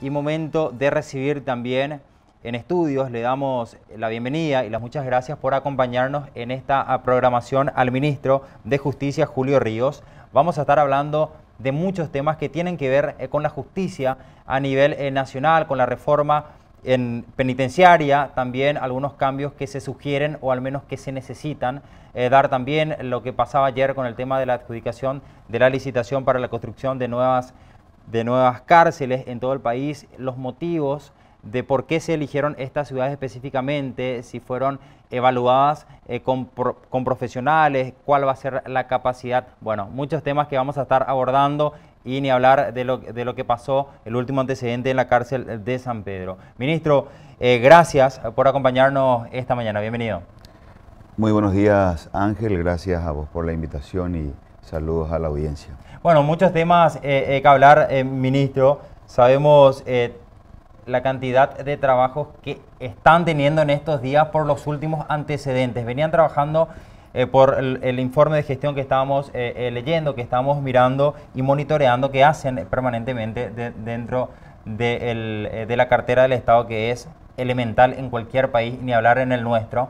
y momento de recibir también en estudios. Le damos la bienvenida y las muchas gracias por acompañarnos en esta programación al ministro de Justicia, Julio Ríos. Vamos a estar hablando de muchos temas que tienen que ver eh, con la justicia a nivel eh, nacional, con la reforma en penitenciaria, también algunos cambios que se sugieren o al menos que se necesitan eh, dar también lo que pasaba ayer con el tema de la adjudicación de la licitación para la construcción de nuevas de nuevas cárceles en todo el país, los motivos de por qué se eligieron estas ciudades específicamente, si fueron evaluadas eh, con, profesionales, cuál va a ser la capacidad. Bueno, muchos temas que vamos a estar abordando y ni hablar de lo, de lo que pasó el último antecedente en la cárcel de San Pedro. Ministro, eh, gracias por acompañarnos esta mañana. Bienvenido. Muy buenos días, Ángel. Gracias a vos por la invitación y Saludos a la audiencia. Bueno, muchos temas eh, eh, que hablar, eh, ministro. Sabemos la cantidad de trabajos que están teniendo en estos días por los últimos antecedentes. Venían trabajando por el, informe de gestión que estábamos leyendo, que estábamos mirando y monitoreando, que hacen permanentemente dentro de, de la cartera del Estado, que es elemental en cualquier país, ni hablar en el nuestro.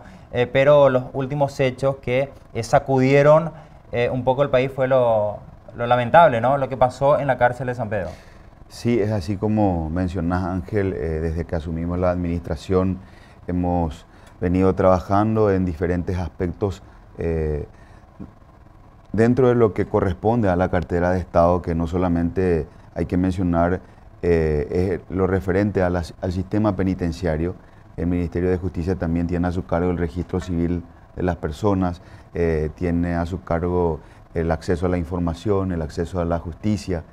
pero los últimos hechos que sacudieron eh, un poco el país fue lo, lamentable, ¿no? Lo que pasó en la cárcel de San Pedro. Sí, es así como mencionás Ángel, eh, desde que asumimos la administración hemos venido trabajando en diferentes aspectos eh, dentro de lo que corresponde a la cartera de Estado, que no solamente hay que mencionar lo referente al sistema penitenciario, el Ministerio de Justicia también tiene a su cargo el registro civil eh, las personas, eh, tiene a su cargo el acceso a la información, el acceso a la justicia.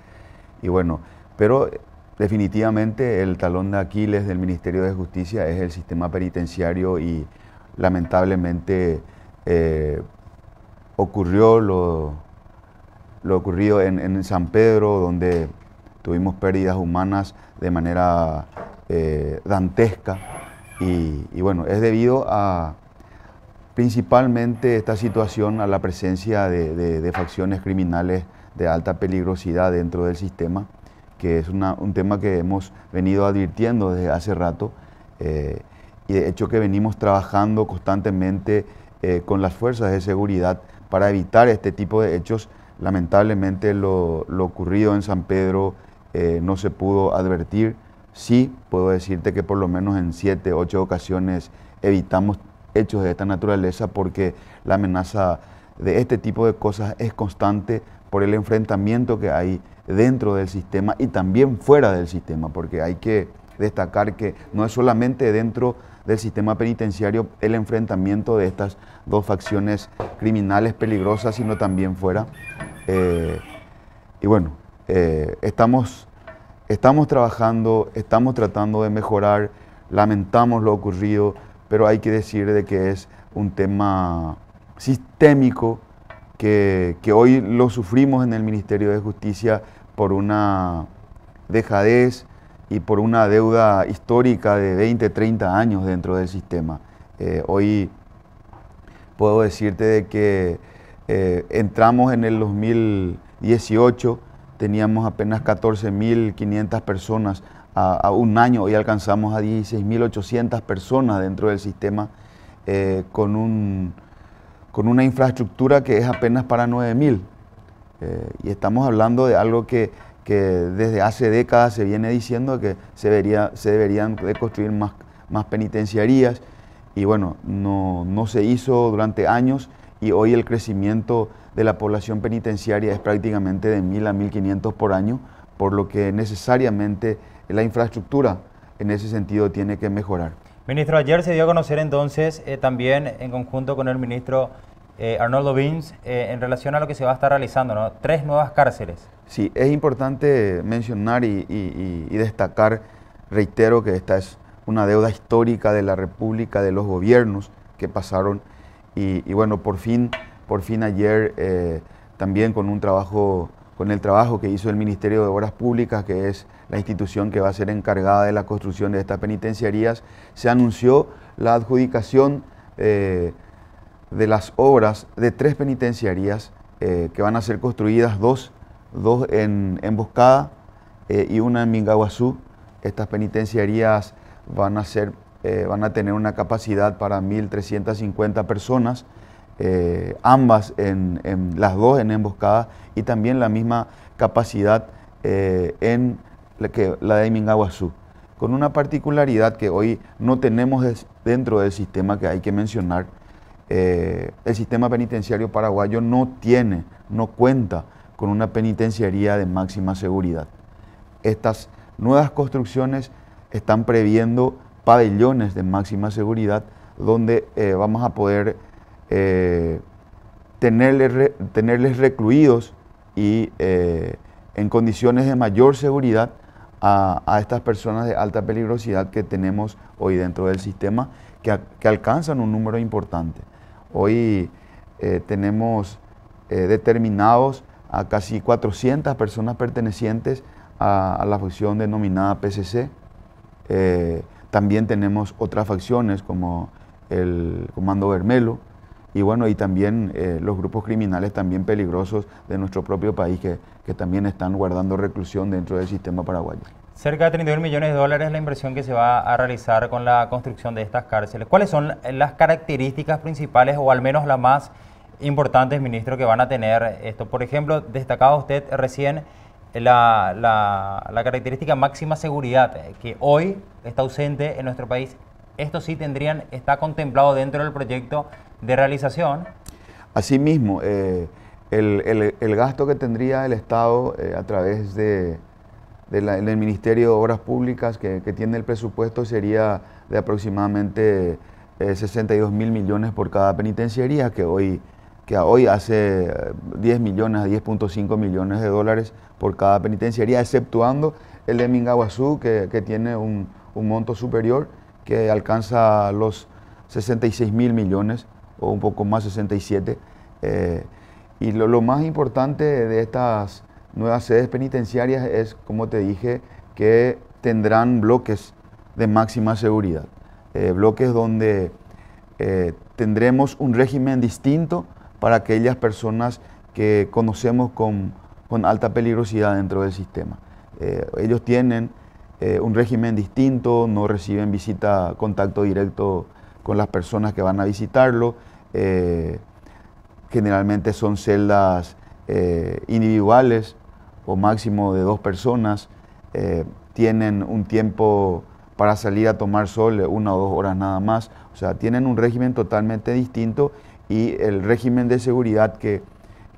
Y bueno, pero eh, definitivamente el talón de Aquiles del Ministerio de Justicia es el sistema penitenciario y lamentablemente ocurrió lo, lo ocurrido en, San Pedro, donde tuvimos pérdidas humanas de manera dantesca. y bueno, es debido a principalmente esta situación a la presencia de, facciones criminales de alta peligrosidad dentro del sistema, que es un tema que hemos venido advirtiendo desde hace rato eh, y de hecho que venimos trabajando constantemente eh, con las fuerzas de seguridad para evitar este tipo de hechos. Lamentablemente lo, ocurrido en San Pedro eh, no se pudo advertir. Sí, puedo decirte que por lo menos en siete, ocho ocasiones evitamos hechos de esta naturaleza porque la amenaza de este tipo de cosas es constante por el enfrentamiento que hay dentro del sistema y también fuera del sistema, porque hay que destacar que no es solamente dentro del sistema penitenciario el enfrentamiento de estas dos facciones criminales peligrosas, sino también fuera. Eh, y bueno, eh, estamos trabajando, estamos tratando de mejorar, lamentamos lo ocurrido, pero hay que decir de que es un tema sistémico que, hoy lo sufrimos en el Ministerio de Justicia por una dejadez y por una deuda histórica de 20, 30 años dentro del sistema. Eh, hoy puedo decirte de que eh, entramos en el 2018, teníamos apenas 14.500 personas a, un año. Hoy alcanzamos a 16.800 personas dentro del sistema eh, con, un, con una infraestructura que es apenas para 9.000. Eh, y estamos hablando de algo que, desde hace décadas se viene diciendo que se, se deberían de construir más, más penitenciarías y bueno, no, no, se hizo durante años y hoy el crecimiento de la población penitenciaria es prácticamente de 1.000 a 1.500 por año, por lo que necesariamente la infraestructura en ese sentido tiene que mejorar. Ministro, ayer se dio a conocer entonces eh, también en conjunto con el ministro eh, Arnoldo Vins eh, en relación a lo que se va a estar realizando, ¿no? Tres nuevas cárceles. Sí, es importante mencionar y, destacar, reitero que esta es una deuda histórica de la República, de los gobiernos que pasaron y, y bueno, por fin, por fin ayer también con un trabajo, con el trabajo que hizo el Ministerio de Obras Públicas, que es la institución que va a ser encargada de la construcción de estas penitenciarías, se anunció la adjudicación eh, de las obras de tres penitenciarías eh, que van a ser construidas, dos, dos en Emboscada eh, y una en Mingaguazú. Estas penitenciarías van a, ser, van a tener una capacidad para 1.350 personas. ambas, en, las dos en emboscada y también la misma capacidad en la, que, la de Mingaguazú, con una particularidad que hoy no tenemos dentro del sistema que hay que mencionar. Eh, el sistema penitenciario paraguayo no tiene, no cuenta con una penitenciaría de máxima seguridad. Estas nuevas construcciones están previendo pabellones de máxima seguridad donde eh, vamos a poder eh, tenerles, recluidos y en condiciones de mayor seguridad a, estas personas de alta peligrosidad que tenemos hoy dentro del sistema, que, alcanzan un número importante. Hoy eh, tenemos eh, determinados a casi 400 personas pertenecientes a, la facción denominada PCC. Eh, también tenemos otras facciones como el Comando Bermelo, y bueno, y también eh, los grupos criminales también peligrosos de nuestro propio país que, que también están guardando reclusión dentro del sistema paraguayo. Cerca de 31 millones de dólares la inversión que se va a realizar con la construcción de estas cárceles. ¿Cuáles son las características principales o al menos las más importantes, ministro, que van a tener esto? Por ejemplo, destacaba usted recién la, la característica máxima seguridad, eh, que hoy está ausente en nuestro país. Esto sí tendrían, está contemplado dentro del proyecto de realización. Asimismo, eh, el, gasto que tendría el Estado eh, a través de, del Ministerio de Obras Públicas que, tiene el presupuesto sería de aproximadamente 62 eh, mil millones por cada penitenciaría, que hoy, que hoy hace 10 millones 10.5 millones de dólares por cada penitenciaría, exceptuando el de Mingaguazú, que, que tiene un, un monto superior que alcanza los 66 mil millones un poco más 67. y eh, lo, más importante de estas nuevas sedes penitenciarias es, como te dije, que tendrán bloques de máxima seguridad, eh, bloques donde eh, tendremos un régimen distinto para aquellas personas que conocemos con, con alta peligrosidad dentro del sistema. ellos tienen un régimen distinto, no reciben visita, contacto directo con las personas que van a visitarlo, eh, generalmente son celdas eh, individuales o máximo de dos personas, eh, tienen un tiempo para salir a tomar sol una o dos horas nada más, o sea, tienen un régimen totalmente distinto y el régimen de seguridad que,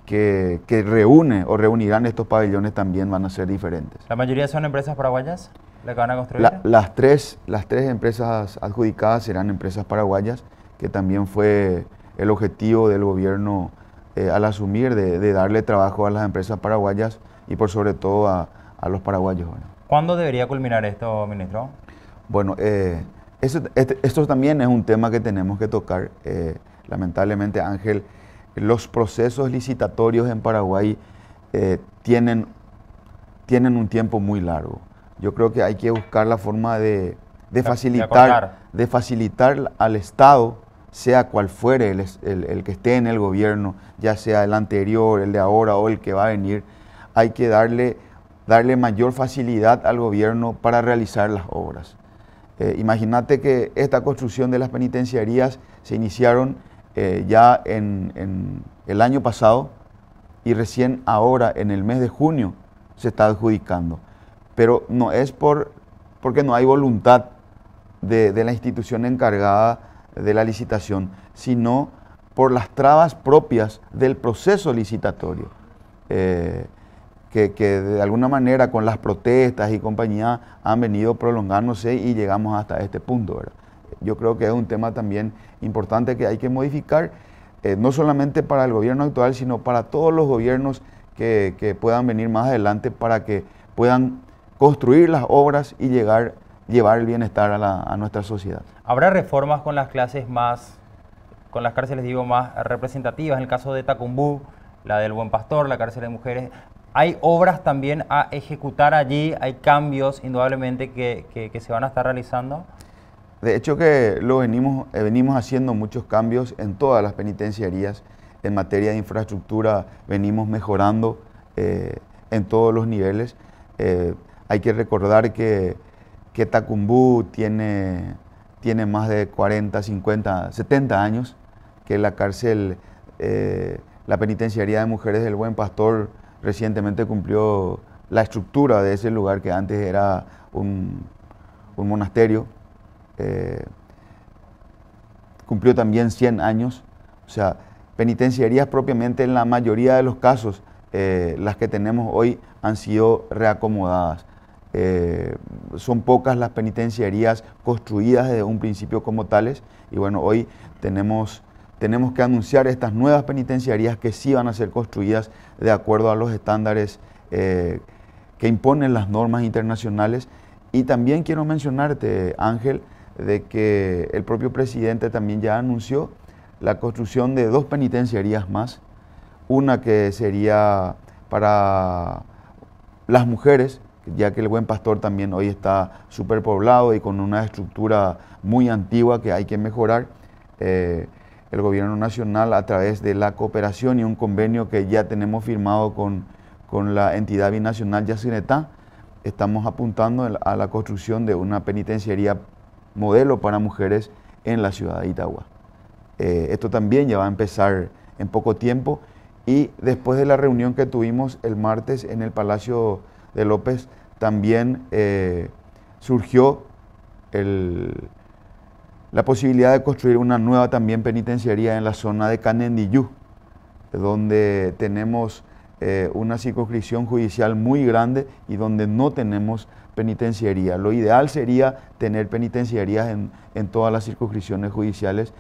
que, reúne o reunirán estos pabellones también van a ser diferentes. ¿La mayoría son empresas paraguayas las que van a construir? las, tres, las tres empresas adjudicadas serán empresas paraguayas, que también fue el objetivo del gobierno eh, al asumir de, darle trabajo a las empresas paraguayas y por sobre todo a, los paraguayos. ¿Cuándo debería culminar esto, ministro? Bueno, eh, este, esto también es un tema que tenemos que tocar. Eh, lamentablemente, Ángel, los procesos licitatorios en Paraguay tienen, tienen un tiempo muy largo. Yo creo que hay que buscar la forma de, facilitar, de facilitar al Estado sea cual fuere el, que esté en el gobierno, ya sea el anterior, el de ahora o el que va a venir, hay que darle, darle mayor facilidad al gobierno para realizar las obras. Eh, imagínate que esta construcción de las penitenciarías se iniciaron eh, ya en, el año pasado y recién ahora, en el mes de junio, se está adjudicando. Pero no es por, porque no hay voluntad de, de la institución encargada de la licitación, sino por las trabas propias del proceso licitatorio, eh, que, de alguna manera con las protestas y compañía han venido prolongándose y llegamos hasta este punto. Yo creo que es un tema también importante que hay que modificar, eh, no solamente para el gobierno actual, sino para todos los gobiernos que, que puedan venir más adelante para que puedan construir las obras y llegar llevar el bienestar a, nuestra sociedad. ¿Habrá reformas con las clases más, con las cárceles digo más representativas? En el caso de Tacumbú, la del Buen Pastor, la cárcel de mujeres, hay obras también a ejecutar allí, hay cambios indudablemente que, se van a estar realizando. De hecho que lo venimos, eh, venimos haciendo muchos cambios en todas las penitenciarías, en materia de infraestructura venimos mejorando eh, en todos los niveles. Eh, hay que recordar que que Tacumbú tiene, tiene más de 40, 50, 70 años, que la cárcel, eh, la penitenciaría de mujeres del Buen Pastor recientemente cumplió la estructura de ese lugar que antes era un, monasterio. Eh, cumplió también 100 años. O sea, penitenciarías propiamente en la mayoría de los casos, eh, las que tenemos hoy han sido reacomodadas. Eh, son pocas las penitenciarías construidas desde un principio como tales y bueno, hoy tenemos, tenemos que anunciar estas nuevas penitenciarías que sí van a ser construidas de acuerdo a los estándares eh, que imponen las normas internacionales y también quiero mencionarte, Ángel, de que el propio presidente también ya anunció la construcción de dos penitenciarías más, una que sería para las mujeres ya que el buen pastor también hoy está súper poblado y con una estructura muy antigua que hay que mejorar. Eh, el gobierno nacional a través de la cooperación y un convenio que ya tenemos firmado con, la entidad binacional Yacinetá, estamos apuntando a la construcción de una penitenciaría modelo para mujeres en la ciudad de Itagua. Eh, esto también ya va a empezar en poco tiempo y después de la reunión que tuvimos el martes en el Palacio de López también eh, surgió la posibilidad de construir una nueva también penitenciaría en la zona de Canendiyú, donde tenemos eh, una circunscripción judicial muy grande y donde no tenemos penitenciaría. Lo ideal sería tener penitenciarías en, todas las circunscripciones judiciales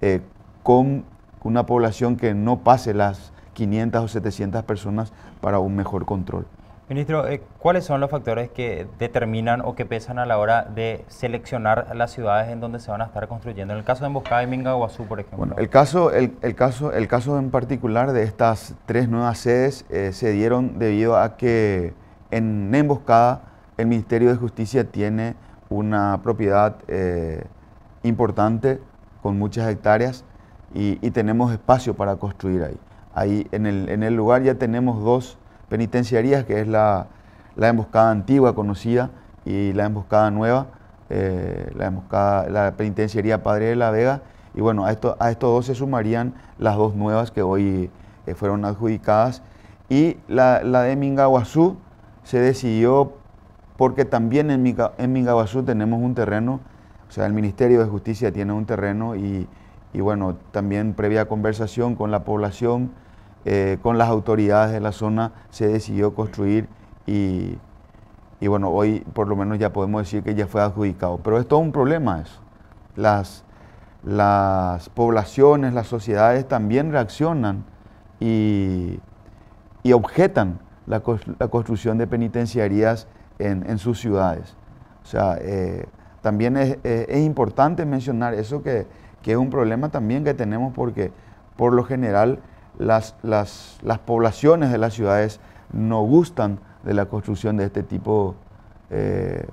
eh, con una población que no pase las 500 o 700 personas para un mejor control. Ministro, eh, ¿cuáles son los factores que determinan o que pesan a la hora de seleccionar las ciudades en donde se van a estar construyendo? En el caso de Emboscada y Mingaguazú, por ejemplo. Bueno, el caso, el, caso, el caso en particular de estas tres nuevas sedes eh, se dieron debido a que en Emboscada el Ministerio de Justicia tiene una propiedad eh, importante con muchas hectáreas y, y, tenemos espacio para construir ahí. Ahí en el, en el lugar ya tenemos dos penitenciarías, que es la, emboscada antigua conocida y la emboscada nueva, eh, la, emboscada, la penitenciaría Padre de la Vega. Y bueno, a, esto, a estos dos se sumarían las dos nuevas que hoy eh, fueron adjudicadas. Y la, de Mingaguazú se decidió porque también en, Minga, en Mingaguazú tenemos un terreno, o sea, el Ministerio de Justicia tiene un terreno y, y bueno, también previa conversación con la población, eh, con las autoridades de la zona se decidió construir y, bueno, hoy por lo menos ya podemos decir que ya fue adjudicado. Pero es todo un problema eso. Las, las poblaciones, las sociedades también reaccionan y, objetan la, construcción de penitenciarías en, sus ciudades. O sea, eh, también es, importante mencionar eso que, que es un problema también que tenemos porque por lo general las, poblaciones de las ciudades no gustan de la construcción de este tipo eh,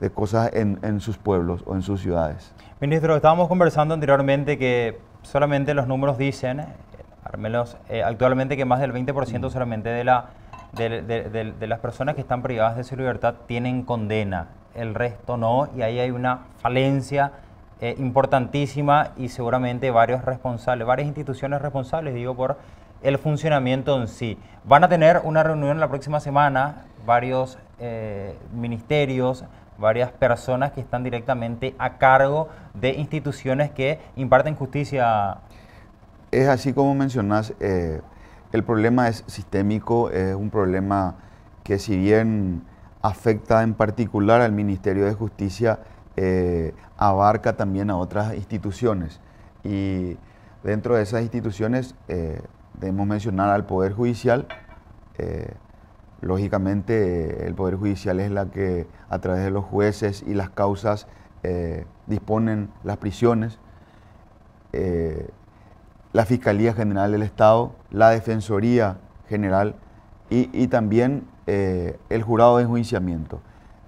de cosas en, sus pueblos o en sus ciudades. Ministro, estábamos conversando anteriormente que solamente los números dicen, al eh, actualmente, que más del 20% mm. solamente de, la, de, las personas que están privadas de su libertad tienen condena, el resto no, y ahí hay una falencia eh, importantísima y seguramente varios responsables, varias instituciones responsables, digo, por el funcionamiento en sí. Van a tener una reunión la próxima semana, varios eh, ministerios, varias personas que están directamente a cargo de instituciones que imparten justicia. Es así como mencionas, eh, el problema es sistémico, es un problema que si bien afecta en particular al Ministerio de Justicia, abarca también a otras instituciones. Y dentro de esas instituciones eh, debemos mencionar al Poder Judicial. Eh, lógicamente el Poder Judicial es la que a través de los jueces y las causas eh, disponen las prisiones. la Fiscalía General del Estado, la Defensoría General y, y también el Jurado de Enjuiciamiento.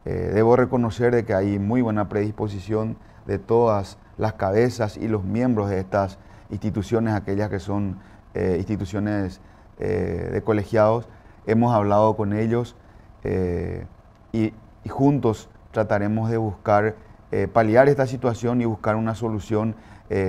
Eh, debo reconocer de que hay muy buena predisposición de todas las cabezas y los miembros de estas instituciones, aquellas que son eh, instituciones eh, de colegiados. Hemos hablado con ellos y, juntos trataremos de buscar paliar esta situación y buscar una solución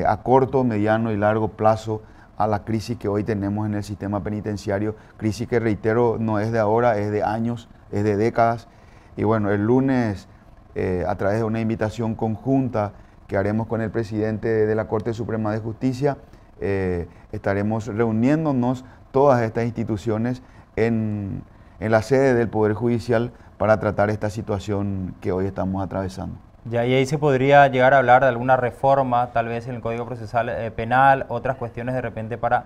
a corto, mediano y largo plazo a la crisis que hoy tenemos en el sistema penitenciario, crisis que reitero no es de ahora, es de años, es de décadas y bueno, el lunes, eh, a través de una invitación conjunta que haremos con el presidente de la Corte Suprema de Justicia, eh, estaremos reuniéndonos todas estas instituciones en, la sede del Poder Judicial para tratar esta situación que hoy estamos atravesando. Ya, y ahí se podría llegar a hablar de alguna reforma, tal vez en el Código Procesal eh, Penal, otras cuestiones de repente para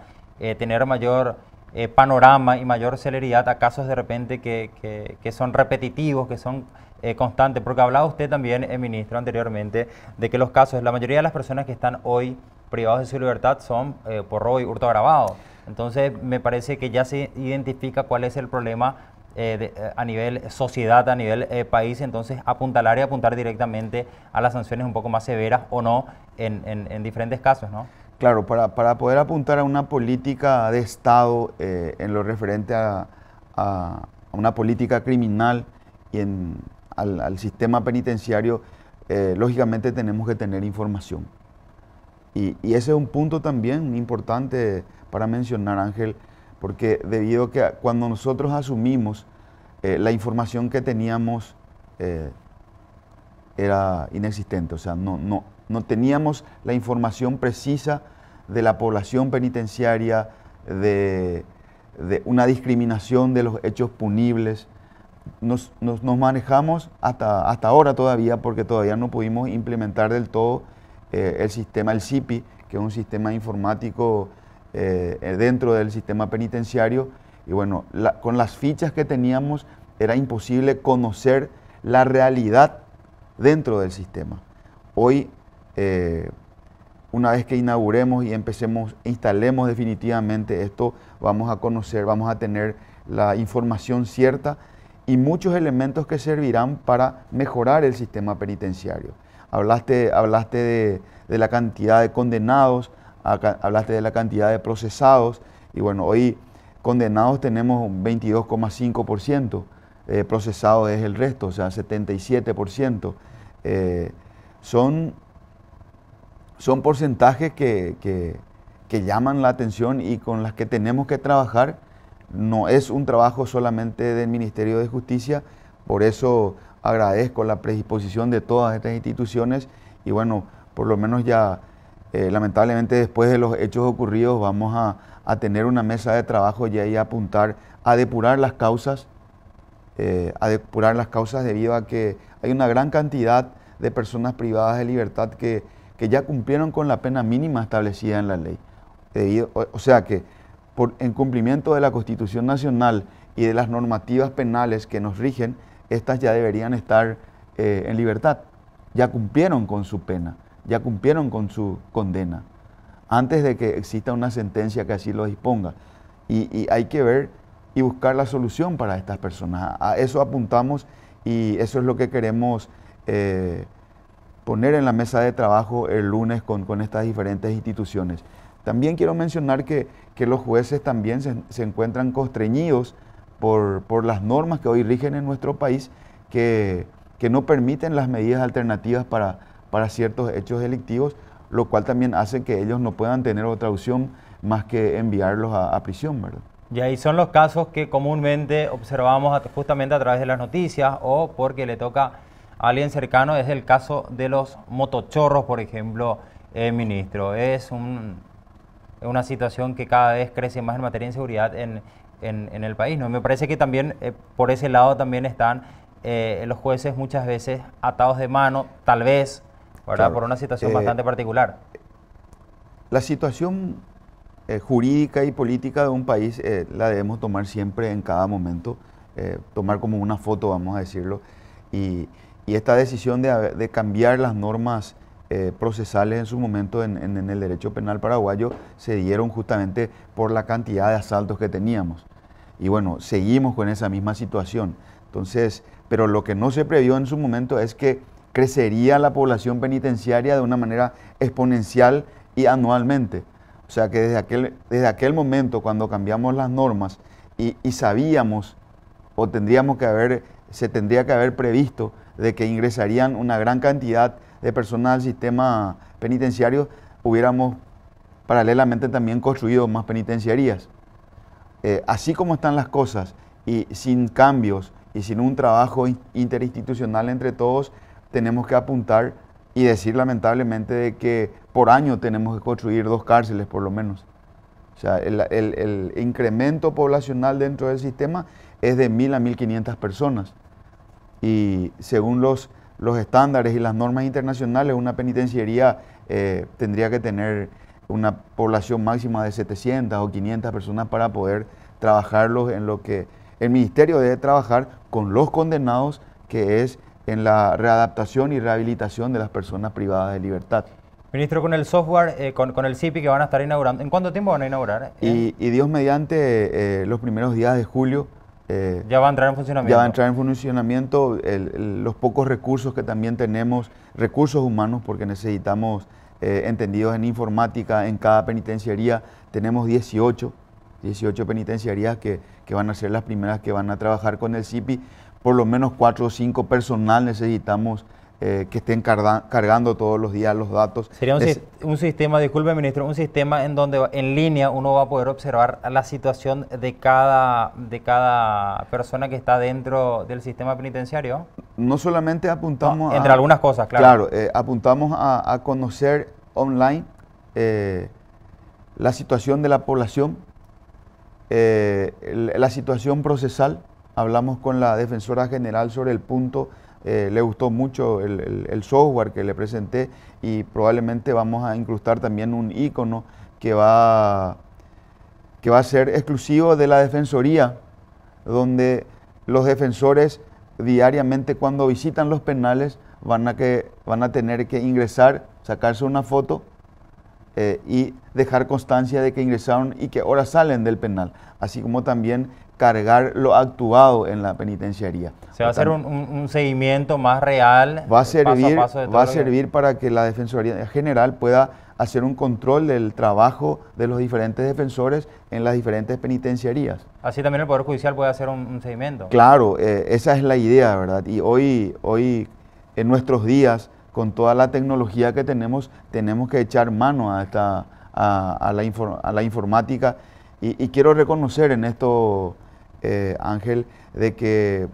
tener mayor eh, panorama y mayor celeridad a casos de repente que, son repetitivos, que son eh, constantes, porque hablaba usted también, eh, ministro, anteriormente, de que los casos, la mayoría de las personas que están hoy privados de su libertad son eh, por robo y hurto agravado. Entonces, me parece que ya se identifica cuál es el problema a nivel sociedad, a nivel país, entonces apuntalar y apuntar directamente a las sanciones un poco más severas o no en, en diferentes casos, ¿no? Claro, para, poder apuntar a una política de Estado eh, en lo referente a, una política criminal y en, al, sistema penitenciario, eh, lógicamente tenemos que tener información. Y, ese es un punto también importante para mencionar, Ángel, porque debido a que cuando nosotros asumimos eh, la información que teníamos era inexistente, o sea, no, no, no teníamos la información precisa de la población penitenciaria, de, una discriminación de los hechos punibles. Nos, manejamos hasta, hasta, ahora todavía porque todavía no pudimos implementar del todo eh, el sistema, el CIPI, que es un sistema informático eh, dentro del sistema penitenciario. Y bueno, con las fichas que teníamos era imposible conocer la realidad dentro del sistema. Hoy eh, una vez que inauguremos y empecemos, instalemos definitivamente esto, vamos a conocer, vamos a tener la información cierta y muchos elementos que servirán para mejorar el sistema penitenciario. Hablaste, hablaste de, la cantidad de condenados, hablaste de la cantidad de procesados, y bueno, hoy condenados tenemos un 22,5%, eh, procesados es el resto, o sea, 77%. Eh, son son porcentajes que, llaman la atención y con las que tenemos que trabajar. No es un trabajo solamente del Ministerio de Justicia, por eso agradezco la predisposición de todas estas instituciones y bueno, por lo menos ya eh, lamentablemente después de los hechos ocurridos vamos a, tener una mesa de trabajo y ahí apuntar a depurar las causas, eh, a depurar las causas debido a que hay una gran cantidad de personas privadas de libertad que que ya cumplieron con la pena mínima establecida en la ley. o, sea que, por, en cumplimiento de la Constitución Nacional y de las normativas penales que nos rigen, estas ya deberían estar eh, en libertad. Ya cumplieron con su pena, ya cumplieron con su condena, antes de que exista una sentencia que así lo disponga. Y, hay que ver y buscar la solución para estas personas. A eso apuntamos y eso es lo que queremos eh, poner en la mesa de trabajo el lunes con, estas diferentes instituciones. También quiero mencionar que, los jueces también se, encuentran constreñidos por, por, las normas que hoy rigen en nuestro país que, que no permiten las medidas alternativas para, para ciertos hechos delictivos, lo cual también hace que ellos no puedan tener otra opción más que enviarlos a, a prisión, ¿verdad? Y ahí son los casos que comúnmente observamos justamente a través de las noticias o porque le toca alguien cercano, es el caso de los motochorros, por ejemplo, eh, ministro. Es un, una situación que cada vez crece más en materia de inseguridad en, el país. ¿no? Me parece que también eh, por ese lado también están eh, los jueces muchas veces atados de mano, tal vez, por una situación bastante particular. La situación jurídica y política de un país la debemos tomar siempre en cada momento, tomar como una foto, vamos a decirlo, y, y esta decisión de, cambiar las normas eh, procesales en su momento en, el derecho penal paraguayo se dieron justamente por la cantidad de asaltos que teníamos. Y bueno, seguimos con esa misma situación. Entonces, pero lo que no se previó en su momento es que crecería la población penitenciaria de una manera exponencial y anualmente. O sea que desde aquel, desde aquel momento, cuando cambiamos las normas y sabíamos o tendríamos que haber se tendría que haber previsto de que ingresarían una gran cantidad de personas al sistema penitenciario, hubiéramos paralelamente también construido más penitenciarías. Eh, así como están las cosas y sin cambios y sin un trabajo interinstitucional entre todos, tenemos que apuntar y decir lamentablemente de que por año tenemos que construir dos cárceles por lo menos. O sea, el, el incremento poblacional dentro del sistema es de 1.000 a 1.500 personas. Y según los, los estándares y las normas internacionales, una penitenciaría eh, tendría que tener una población máxima de 700 o 500 personas para poder trabajarlos en lo que el ministerio debe trabajar con los condenados, que es en la readaptación y rehabilitación de las personas privadas de libertad. Ministro, con el software, eh, con, el CIPI que van a estar inaugurando, ¿en cuánto tiempo van a inaugurar? Y, eh. Dios mediante los primeros días de julio eh, ya va a entrar en funcionamiento. Ya va a entrar en funcionamiento los pocos recursos que también tenemos, recursos humanos, porque necesitamos eh, entendidos en informática, en cada penitenciaría tenemos 18, 18 penitenciarías que, que, van a ser las primeras que van a trabajar con el CIPI, por lo menos 4 o 5 personal necesitamos eh, que estén cargando todos los días los datos. Sería un, sistema, disculpe ministro, un sistema en donde en línea uno va a poder observar la situación de cada, de cada persona que está dentro del sistema penitenciario. No solamente apuntamos... a... entre algunas cosas, claro. Claro, eh, apuntamos a, conocer online eh, la situación de la población, la situación procesal. Hablamos con la defensora general sobre el punto eh, le gustó mucho el, software que le presenté y probablemente vamos a incrustar también un icono que va, que va a ser exclusivo de la defensoría, donde los defensores diariamente cuando visitan los penales van a, que, van a tener que ingresar, sacarse una foto eh, y dejar constancia de que ingresaron y que ahora salen del penal, así como también cargar lo actuado en la penitenciaría. Se va a hacer un, seguimiento más real. Va a servir, va a servir para que la Defensoría General pueda hacer un control del trabajo de los diferentes defensores en las diferentes penitenciarías. Así también el Poder Judicial puede hacer un, seguimiento. Claro, eh, esa es la idea, ¿verdad? Y hoy, hoy en nuestros días, con toda la tecnología que tenemos, tenemos que echar mano a, esta, a, la, a informática. y quiero reconocer en esto eh, Ángel, de que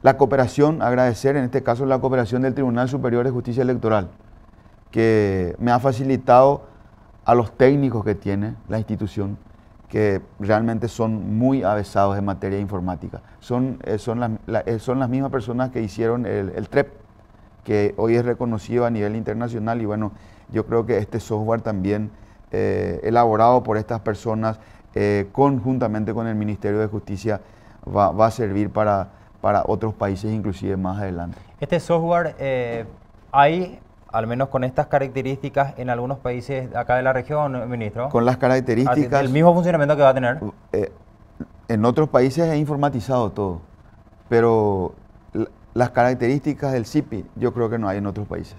la cooperación, agradecer en este caso la cooperación del Tribunal Superior de Justicia Electoral, que me ha facilitado a los técnicos que tiene la institución, que realmente son muy avesados en materia informática. Son, eh, son, las, eh, son las mismas personas que hicieron el, TREP, que hoy es reconocido a nivel internacional y bueno, yo creo que este software también elaborado por estas personas eh, conjuntamente con el Ministerio de Justicia va, a servir para, para, otros países inclusive más adelante. Este software eh, hay, al menos con estas características, en algunos países acá de la región, ministro. Con las características... El mismo funcionamiento que va a tener. Eh, en otros países es informatizado todo, pero las características del CIPI yo creo que no hay en otros países.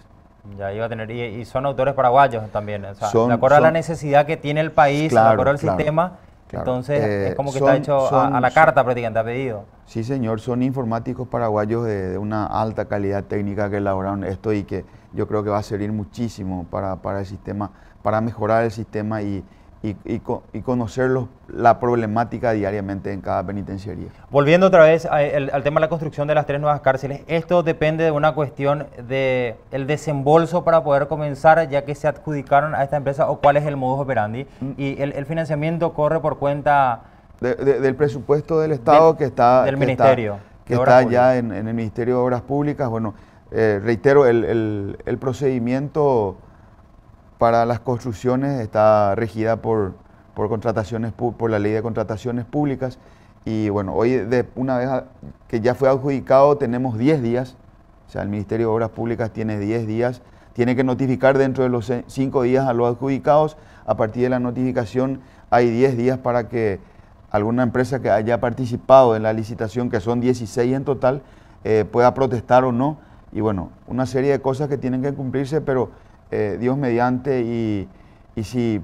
Ya iba a tener, y, son autores paraguayos también, o sea, de acuerdo a la necesidad que tiene el país, de acuerdo al sistema, entonces, eh, es como que está hecho a, la carta prácticamente, a pedido. Sí, señor, son informáticos paraguayos de, una alta calidad técnica que elaboraron esto y que yo creo que va a servir muchísimo para, para el sistema, para mejorar el sistema y, y, conocer la problemática diariamente en cada penitenciaría. Volviendo otra vez al tema de la construcción de las tres nuevas cárceles, esto depende de una cuestión de el desembolso para poder comenzar, ya que se adjudicaron a esta empresa o cuál es el modus operandi mm. y el, financiamiento corre por cuenta del presupuesto del Estado que está del ministerio que está ya en, el Ministerio de Obras Públicas. Bueno, eh, reitero el procedimiento para las construcciones está regida por, por, contrataciones, por la ley de contrataciones públicas. Y bueno, hoy de una vez que ya fue adjudicado tenemos 10 días, o sea, el Ministerio de Obras Públicas tiene 10 días, tiene que notificar dentro de los 5 días a los adjudicados, a partir de la notificación hay 10 días para que alguna empresa que haya participado en la licitación, que son 16 en total, eh, pueda protestar o no. Y bueno, una serie de cosas que tienen que cumplirse, pero eh, Dios mediante, y, y, si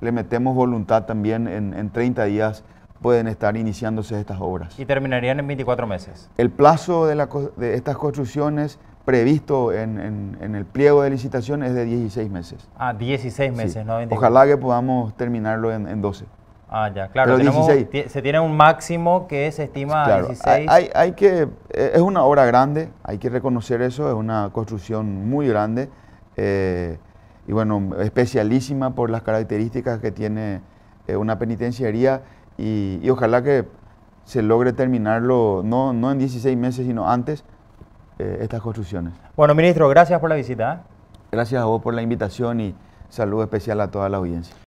le metemos voluntad también en, en 30 días pueden estar iniciándose estas obras. ¿Y terminarían en 24 meses? El plazo de, de estas construcciones previsto en, en, el pliego de licitación es de 16 meses. Ah, 16 meses, no Ojalá que podamos terminarlo en, 12. Ah, ya, claro. Tenemos, se tiene un máximo que se estima a 16. Hay, hay que, eh, es una obra grande, hay que reconocer eso, es una construcción muy grande. Eh, y bueno, especialísima por las características que tiene eh, una penitenciaría y, ojalá que se logre terminarlo, no, no en 16 meses, sino antes, eh, estas construcciones. Bueno, ministro, gracias por la visita. Gracias a vos por la invitación y saludo especial a toda la audiencia.